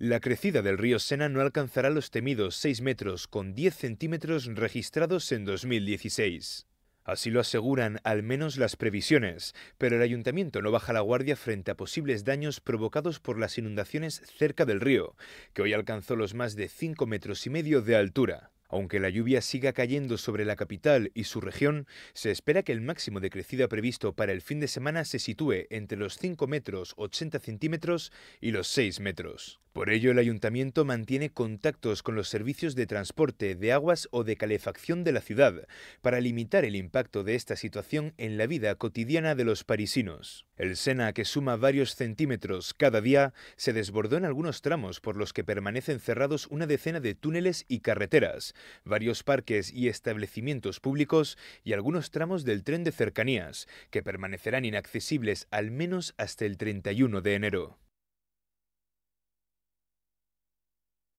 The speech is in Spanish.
La crecida del río Sena no alcanzará los temidos 6 metros con 10 centímetros registrados en 2016. Así lo aseguran al menos las previsiones, pero el ayuntamiento no baja la guardia frente a posibles daños provocados por las inundaciones cerca del río, que hoy alcanzó los más de 5 metros y medio de altura. Aunque la lluvia siga cayendo sobre la capital y su región, se espera que el máximo de crecida previsto para el fin de semana se sitúe entre los 5 metros 80 centímetros y los 6 metros. Por ello, el ayuntamiento mantiene contactos con los servicios de transporte, de aguas o de calefacción de la ciudad para limitar el impacto de esta situación en la vida cotidiana de los parisinos. El Sena, que suma varios centímetros cada día, se desbordó en algunos tramos por los que permanecen cerrados una decena de túneles y carreteras, varios parques y establecimientos públicos y algunos tramos del tren de cercanías, que permanecerán inaccesibles al menos hasta el 31 de enero.